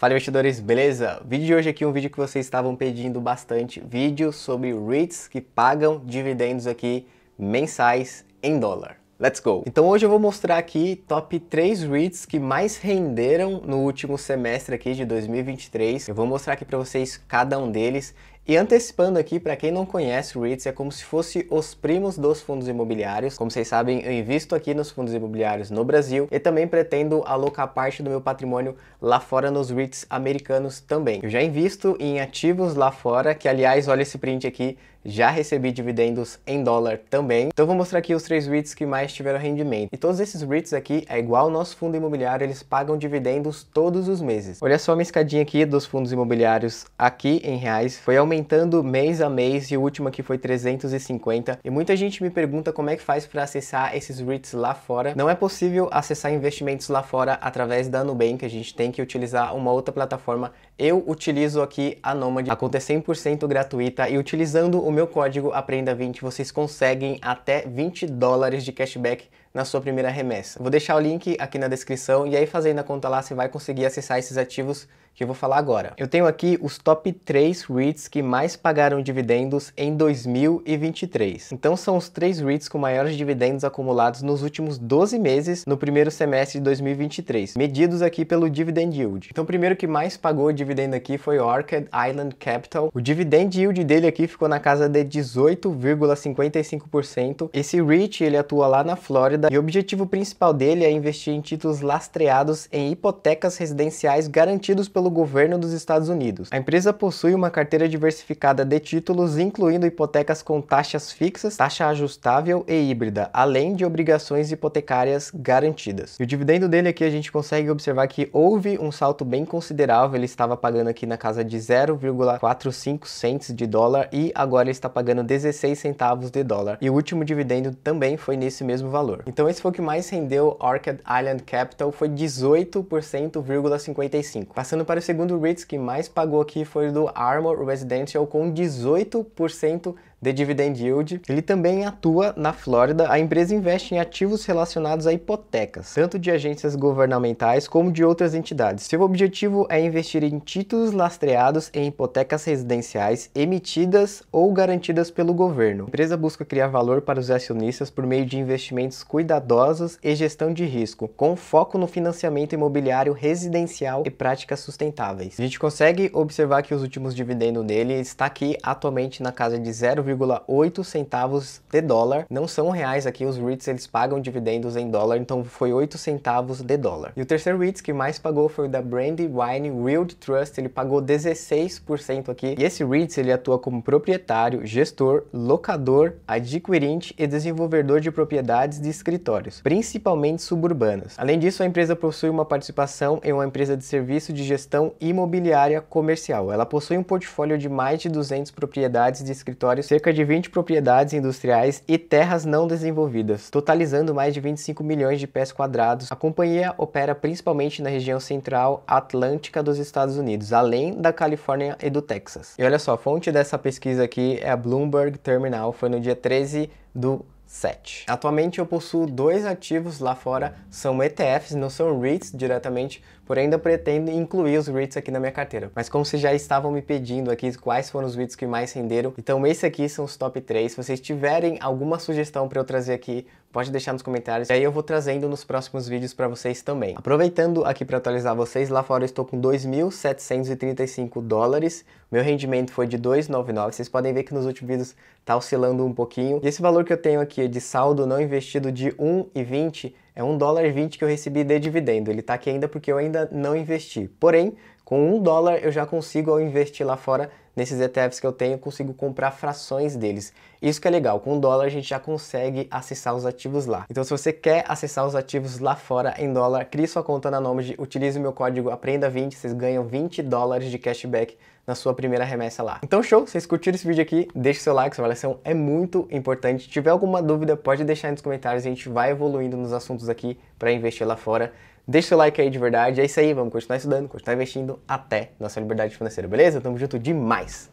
Fala investidores, beleza? Vídeo de hoje aqui é um vídeo que vocês estavam pedindo bastante, vídeo sobre REITs que pagam dividendos aqui mensais em dólar. Let's go! Então hoje eu vou mostrar aqui top 3 REITs que mais renderam no último semestre aqui de 2023. Eu vou mostrar aqui para vocês cada um deles e antecipando aqui, para quem não conhece, REITs é como se fosse os primos dos fundos imobiliários. Como vocês sabem, eu invisto aqui nos fundos imobiliários no Brasil e também pretendo alocar parte do meu patrimônio lá fora nos REITs americanos também. Eu já invisto em ativos lá fora, que aliás, olha esse print aqui, já recebi dividendos em dólar também. Então vou mostrar aqui os três REITs que mais tiveram rendimento. E todos esses REITs aqui, é igual ao nosso fundo imobiliário, eles pagam dividendos todos os meses. Olha só minha escadinha aqui dos fundos imobiliários aqui em reais, foi aumentando mês a mês e o último aqui foi 350. E muita gente me pergunta como é que faz para acessar esses REITs lá fora. Não é possível acessar investimentos lá fora através da Nubank, a gente tem que utilizar uma outra plataforma. Eu utilizo aqui a Nomad, Acontece 100% gratuita e utilizando o o meu código Aprenda 20, vocês conseguem até 20 dólares de cashback na sua primeira remessa. Vou deixar o link aqui na descrição e aí fazendo a conta lá você vai conseguir acessar esses ativos que eu vou falar agora. Eu tenho aqui os top 3 REITs que mais pagaram dividendos em 2023. Então são os 3 REITs com maiores dividendos acumulados nos últimos 12 meses no primeiro semestre de 2023, medidos aqui pelo Dividend Yield. Então o primeiro que mais pagou dividendo aqui foi Orchid Island Capital. O dividend yield dele aqui ficou na casa de 18,55%. Esse REIT ele atua lá na Flórida e o objetivo principal dele é investir em títulos lastreados em hipotecas residenciais garantidos pelo governo dos Estados Unidos. A empresa possui uma carteira diversificada de títulos, incluindo hipotecas com taxas fixas, taxa ajustável e híbrida, além de obrigações hipotecárias garantidas. E o dividendo dele aqui a gente consegue observar que houve um salto bem considerável, ele estava pagando aqui na casa de 0,45 centos de dólar e agora está pagando 16 centavos de dólar. E o último dividendo também foi nesse mesmo valor. Então esse foi o que mais rendeu Orchid Island Capital, foi 18,55%. Passando para o segundo REITs que mais pagou aqui foi do Armor Residential com 18% de dividend yield, ele também atua na Flórida. A empresa investe em ativos relacionados a hipotecas, tanto de agências governamentais como de outras entidades. Seu objetivo é investir em títulos lastreados em hipotecas residenciais emitidas ou garantidas pelo governo. A empresa busca criar valor para os acionistas por meio de investimentos cuidadosos e gestão de risco, com foco no financiamento imobiliário residencial e práticas sustentáveis. A gente consegue observar que os últimos dividendos dele está aqui atualmente na casa de 0, 0,8 centavos de dólar. Não são reais aqui, os REITs eles pagam dividendos em dólar, então foi 8 centavos de dólar. E o terceiro REIT que mais pagou foi o da Brandywine Realty Trust, ele pagou 16% aqui. E esse REIT ele atua como proprietário, gestor, locador, adquirente e desenvolvedor de propriedades de escritórios, principalmente suburbanas. Além disso, a empresa possui uma participação em uma empresa de serviço de gestão imobiliária comercial. Ela possui um portfólio de mais de 200 propriedades de escritórios cerca de 20 propriedades industriais e terras não desenvolvidas, totalizando mais de 25 milhões de pés quadrados. A companhia opera principalmente na região central atlântica dos Estados Unidos, além da Califórnia e do Texas. E olha só, a fonte dessa pesquisa aqui é a Bloomberg Terminal, foi no dia 13 do 7. Atualmente eu possuo dois ativos lá fora, são ETFs, não são REITs diretamente, porém ainda pretendo incluir os REITs aqui na minha carteira. Mas como vocês já estavam me pedindo aqui quais foram os REITs que mais renderam, então esse aqui são os top 3. Se vocês tiverem alguma sugestão para eu trazer aqui pode deixar nos comentários. E aí eu vou trazendo nos próximos vídeos para vocês também. Aproveitando aqui para atualizar vocês, lá fora eu estou com 2.735 dólares. Meu rendimento foi de 2,99. Vocês podem ver que nos últimos vídeos está oscilando um pouquinho. E esse valor que eu tenho aqui de saldo não investido de 1,20 é 1 dólar que eu recebi de dividendo. Ele está aqui ainda porque eu ainda não investi. Porém, com 1 dólar eu já consigo ao investir lá fora nesses ETFs que eu tenho, eu consigo comprar frações deles. Isso que é legal, com o dólar a gente já consegue acessar os ativos lá. Então se você quer acessar os ativos lá fora em dólar, crie sua conta na Nomad, utilize o meu código APRENDA20, vocês ganham 20 dólares de cashback na sua primeira remessa lá. Então show, vocês curtiram esse vídeo aqui, deixe seu like, sua avaliação é muito importante. Se tiver alguma dúvida, pode deixar aí nos comentários, a gente vai evoluindo nos assuntos aqui para investir lá fora. Deixa seu like aí de verdade. É isso aí, vamos continuar estudando, continuar investindo até nossa liberdade financeira, beleza? Tamo junto demais!